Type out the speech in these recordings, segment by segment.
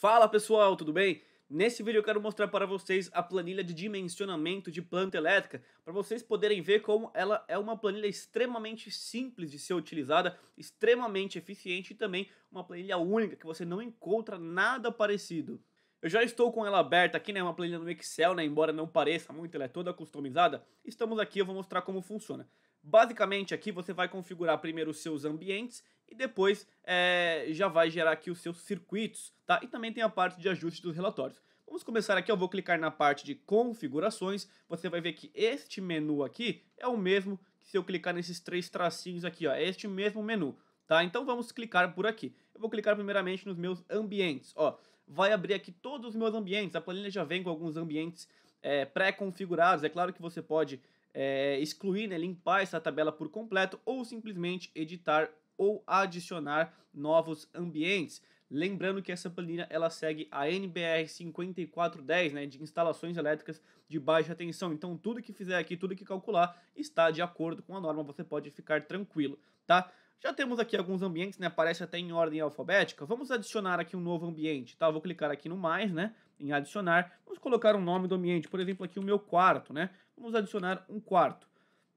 Fala pessoal, tudo bem? Nesse vídeo eu quero mostrar para vocês a planilha de dimensionamento de planta elétrica, para vocês poderem ver como ela é uma planilha extremamente simples de ser utilizada, extremamente eficiente e também uma planilha única que você não encontra nada parecido. Eu já estou com ela aberta aqui, né, uma planilha no Excel, né, embora não pareça muito, ela é toda customizada. Estamos aqui, eu vou mostrar como funciona. Basicamente aqui você vai configurar primeiro os seus ambientes e depois é, já vai gerar aqui os seus circuitos, tá? E também tem a parte de ajuste dos relatórios. Vamos começar aqui, eu vou clicar na parte de configurações, você vai ver que este menu aqui é o mesmo que se eu clicar nesses três tracinhos aqui, ó, é este mesmo menu, tá? Então vamos clicar por aqui. Eu vou clicar primeiramente nos meus ambientes, ó, vai abrir aqui todos os meus ambientes, a planilha já vem com alguns ambientes é, pré-configurados, é claro que você pode é, excluir, né, limpar essa tabela por completo ou simplesmente editar ou adicionar novos ambientes. Lembrando que essa planilha ela segue a NBR 5410, né, de instalações elétricas de baixa tensão. Então tudo que fizer aqui, tudo que calcular está de acordo com a norma, você pode ficar tranquilo, tá? Já temos aqui alguns ambientes, né? Aparece até em ordem alfabética. Vamos adicionar aqui um novo ambiente, tá? vou clicar aqui no mais, né? Em adicionar. Vamos colocar um nome do ambiente. Por exemplo, aqui o meu quarto, né? Vamos adicionar um quarto.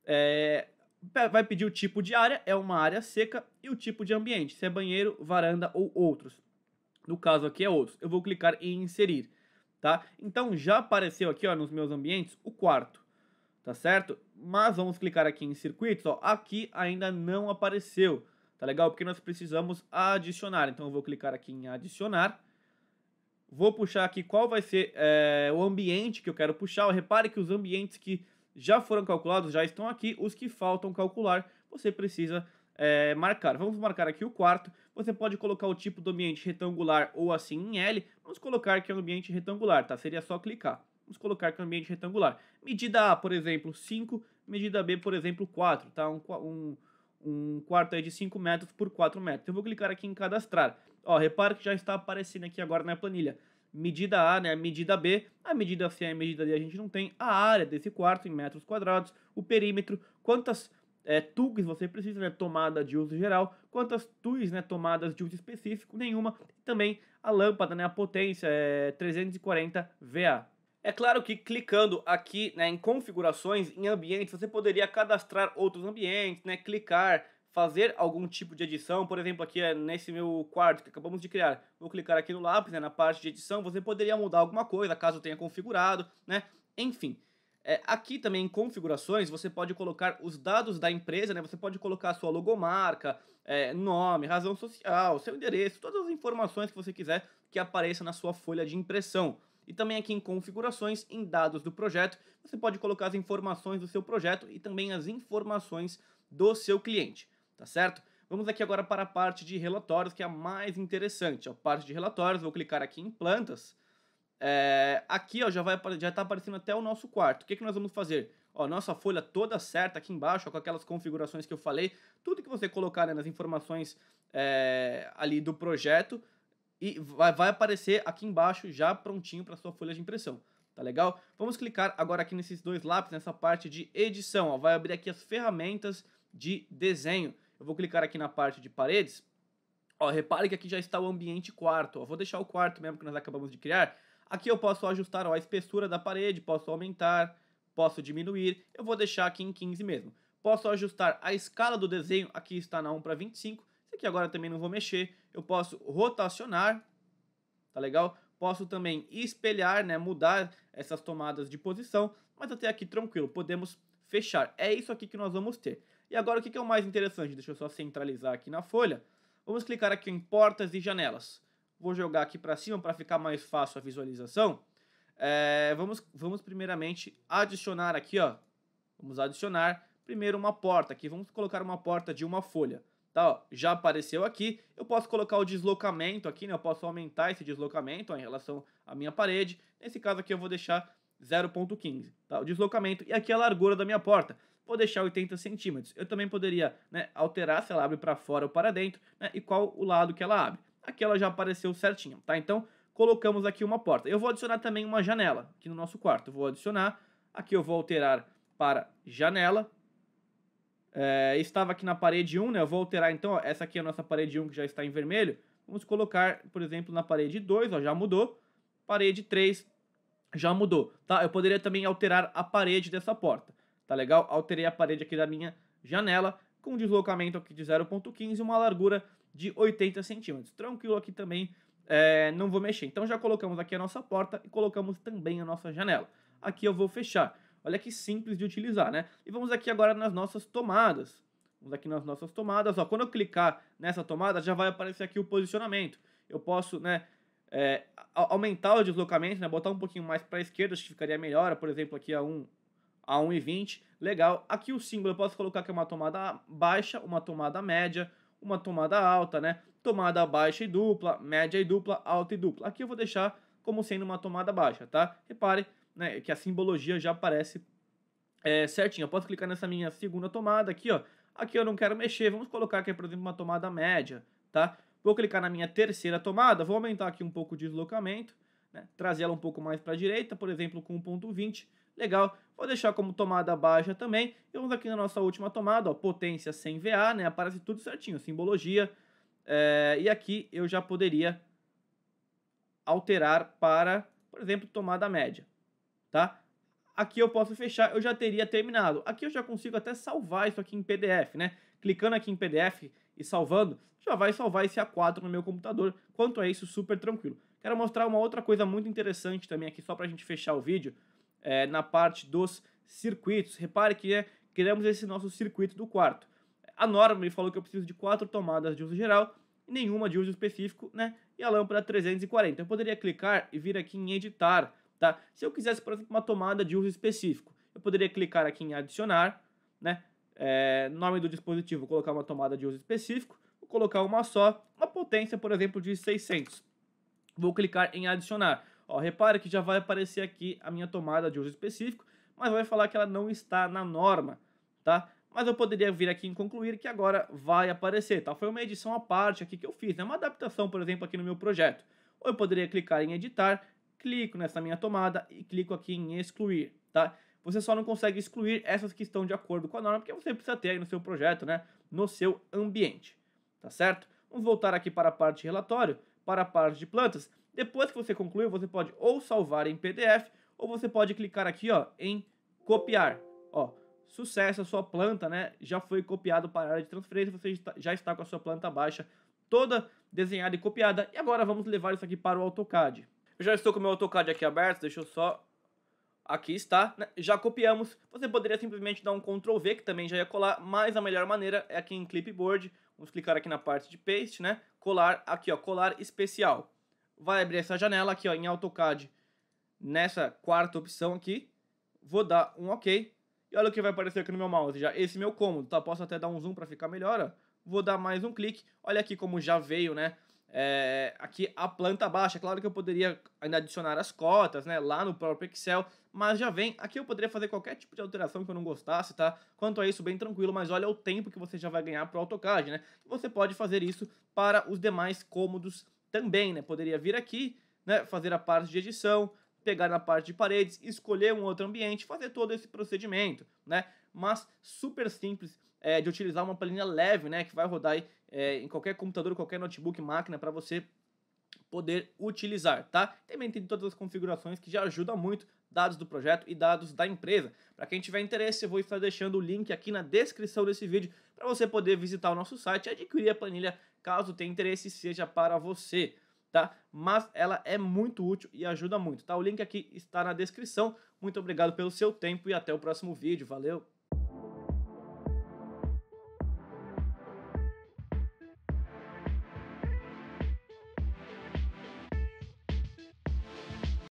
É, vai pedir o tipo de área, é uma área seca, e o tipo de ambiente, se é banheiro, varanda ou outros. No caso aqui é outros. Eu vou clicar em inserir, tá? Então já apareceu aqui, ó, nos meus ambientes, o quarto, tá certo? Mas vamos clicar aqui em circuitos, ó, aqui ainda não apareceu, tá legal? Porque nós precisamos adicionar, então eu vou clicar aqui em adicionar, Vou puxar aqui qual vai ser é, o ambiente que eu quero puxar. Repare que os ambientes que já foram calculados, já estão aqui. Os que faltam calcular, você precisa é, marcar. Vamos marcar aqui o quarto. Você pode colocar o tipo do ambiente retangular ou assim em L. Vamos colocar que é um ambiente retangular, tá? Seria só clicar. Vamos colocar que é um ambiente retangular. Medida A, por exemplo, 5. Medida B, por exemplo, 4, tá? Um, um, um quarto aí de 5 metros por 4 metros. Eu vou clicar aqui em cadastrar. Ó, repara que já está aparecendo aqui agora na planilha medida A, né, medida B, a medida C e a medida D a gente não tem, a área desse quarto em metros quadrados, o perímetro, quantas é, TUGs você precisa, né, tomada de uso geral, quantas TUIs, né, tomadas de uso específico, nenhuma, e também a lâmpada, né, a potência é 340 VA. É claro que clicando aqui né, em configurações, em ambientes, você poderia cadastrar outros ambientes, né, clicar, fazer algum tipo de edição, por exemplo, aqui é, nesse meu quarto que acabamos de criar, vou clicar aqui no lápis, né, na parte de edição, você poderia mudar alguma coisa, caso tenha configurado, né, enfim. É, aqui também em configurações, você pode colocar os dados da empresa, né, você pode colocar sua logomarca, é, nome, razão social, seu endereço, todas as informações que você quiser que apareça na sua folha de impressão. E também aqui em configurações, em dados do projeto, você pode colocar as informações do seu projeto e também as informações do seu cliente tá certo? Vamos aqui agora para a parte de relatórios, que é a mais interessante. A parte de relatórios, vou clicar aqui em plantas. É, aqui ó, já está aparecendo até o nosso quarto. O que, que nós vamos fazer? Ó, nossa folha toda certa aqui embaixo, ó, com aquelas configurações que eu falei. Tudo que você colocar né, nas informações é, ali do projeto, e vai, vai, aparecer aqui embaixo já prontinho para sua folha de impressão. Tá legal? Vamos clicar agora aqui nesses dois lápis, nessa parte de edição. Ó, vai abrir aqui as ferramentas de desenho. Eu vou clicar aqui na parte de paredes. Ó, repare que aqui já está o ambiente quarto. Ó, vou deixar o quarto mesmo que nós acabamos de criar. Aqui eu posso ajustar ó, a espessura da parede, posso aumentar, posso diminuir. Eu vou deixar aqui em 15 mesmo. Posso ajustar a escala do desenho, aqui está na 1 para 25. Isso aqui agora também não vou mexer. Eu posso rotacionar, tá legal? Posso também espelhar, né, mudar essas tomadas de posição, mas até aqui tranquilo, podemos fechar. É isso aqui que nós vamos ter. E agora o que é o mais interessante? Deixa eu só centralizar aqui na folha. Vamos clicar aqui em portas e janelas. Vou jogar aqui para cima para ficar mais fácil a visualização. É, vamos, vamos primeiramente adicionar aqui, ó. Vamos adicionar primeiro uma porta aqui. Vamos colocar uma porta de uma folha. Tá, ó, já apareceu aqui. Eu posso colocar o deslocamento aqui, né? Eu posso aumentar esse deslocamento ó, em relação à minha parede. Nesse caso aqui eu vou deixar 0.15, tá? O deslocamento e aqui a largura da minha porta. Vou deixar 80 centímetros. Eu também poderia né, alterar se ela abre para fora ou para dentro, né? E qual o lado que ela abre. Aqui ela já apareceu certinho, tá? Então, colocamos aqui uma porta. Eu vou adicionar também uma janela aqui no nosso quarto. vou adicionar, aqui eu vou alterar para janela, é, estava aqui na parede 1, né? Eu vou alterar então, ó, essa aqui é a nossa parede 1 que já está em vermelho. Vamos colocar, por exemplo, na parede 2, ó, já mudou. Parede 3 já mudou, tá? Eu poderia também alterar a parede dessa porta, tá legal? Alterei a parede aqui da minha janela com um deslocamento aqui de 0.15 e uma largura de 80 centímetros. Tranquilo aqui também, é, não vou mexer. Então já colocamos aqui a nossa porta e colocamos também a nossa janela. Aqui eu vou fechar. Olha que simples de utilizar, né? E vamos aqui agora nas nossas tomadas. Vamos aqui nas nossas tomadas. Ó, quando eu clicar nessa tomada, já vai aparecer aqui o posicionamento. Eu posso, né, é, aumentar o deslocamento, né, botar um pouquinho mais para a esquerda, acho que ficaria melhor. Por exemplo, aqui a 1, a 1,20. Legal. Aqui o símbolo eu posso colocar que é uma tomada baixa, uma tomada média, uma tomada alta, né? Tomada baixa e dupla, média e dupla, alta e dupla. Aqui eu vou deixar como sendo uma tomada baixa, tá? Repare né, que a simbologia já aparece é, certinho. Eu posso clicar nessa minha segunda tomada aqui, ó. Aqui eu não quero mexer, vamos colocar aqui, por exemplo, uma tomada média, tá? Vou clicar na minha terceira tomada, vou aumentar aqui um pouco o deslocamento, né? trazer ela um pouco mais para a direita, por exemplo, com 1.20, legal. Vou deixar como tomada baixa também. E vamos aqui na nossa última tomada, ó, potência 100 VA, né? Aparece tudo certinho, simbologia. É, e aqui eu já poderia alterar para, por exemplo, tomada média tá? Aqui eu posso fechar, eu já teria terminado. Aqui eu já consigo até salvar isso aqui em PDF, né? Clicando aqui em PDF e salvando, já vai salvar esse A4 no meu computador. Quanto a isso, super tranquilo. Quero mostrar uma outra coisa muito interessante também aqui, só para a gente fechar o vídeo, é, na parte dos circuitos. Repare que é, criamos esse nosso circuito do quarto. A norma me falou que eu preciso de quatro tomadas de uso geral, nenhuma de uso específico, né? E a lâmpada 340. Eu poderia clicar e vir aqui em editar Tá? Se eu quisesse, por exemplo, uma tomada de uso específico, eu poderia clicar aqui em adicionar, né? É, nome do dispositivo, colocar uma tomada de uso específico, vou colocar uma só, uma potência, por exemplo, de 600. Vou clicar em adicionar. Ó, repara que já vai aparecer aqui a minha tomada de uso específico, mas vai falar que ela não está na norma, tá? Mas eu poderia vir aqui em concluir que agora vai aparecer, tá? Foi uma edição à parte aqui que eu fiz, né? Uma adaptação, por exemplo, aqui no meu projeto. Ou eu poderia clicar em editar clico nessa minha tomada e clico aqui em excluir, tá? Você só não consegue excluir essas que estão de acordo com a norma, porque você precisa ter aí no seu projeto, né, no seu ambiente, tá certo? Vamos voltar aqui para a parte de relatório, para a parte de plantas. Depois que você concluiu, você pode ou salvar em PDF, ou você pode clicar aqui, ó, em copiar, ó, sucesso, a sua planta né, já foi copiado para a área de transferência, você já está com a sua planta baixa toda desenhada e copiada. E agora vamos levar isso aqui para o AutoCAD. Eu já estou com o meu AutoCAD aqui aberto, deixa eu só... Aqui está, né? já copiamos. Você poderia simplesmente dar um Ctrl V, que também já ia colar, mas a melhor maneira é aqui em Clipboard. Vamos clicar aqui na parte de Paste, né? Colar, aqui ó, colar especial. Vai abrir essa janela aqui ó, em AutoCAD, nessa quarta opção aqui. Vou dar um OK. E olha o que vai aparecer aqui no meu mouse já. Esse meu cômodo, tá? Posso até dar um zoom para ficar melhor, ó. Vou dar mais um clique. Olha aqui como já veio, né? é, aqui a planta baixa. É claro que eu poderia ainda adicionar as cotas, né, lá no próprio Excel, mas já vem, aqui eu poderia fazer qualquer tipo de alteração que eu não gostasse, tá? Quanto a isso, bem tranquilo, mas olha o tempo que você já vai ganhar para o AutoCAD, né? Você pode fazer isso para os demais cômodos também, né? Poderia vir aqui, né, fazer a parte de edição, pegar na parte de paredes, escolher um outro ambiente, fazer todo esse procedimento, né? Mas super simples é, de utilizar uma planilha leve, né, que vai rodar aí, é, em qualquer computador, qualquer notebook, máquina, para você poder utilizar, tá? Também tem todas as configurações que já ajuda muito dados do projeto e dados da empresa. Para quem tiver interesse, eu vou estar deixando o link aqui na descrição desse vídeo para você poder visitar o nosso site e adquirir a planilha caso tenha interesse seja para você, tá? Mas ela é muito útil e ajuda muito, tá? O link aqui está na descrição. Muito obrigado pelo seu tempo e até o próximo vídeo. Valeu!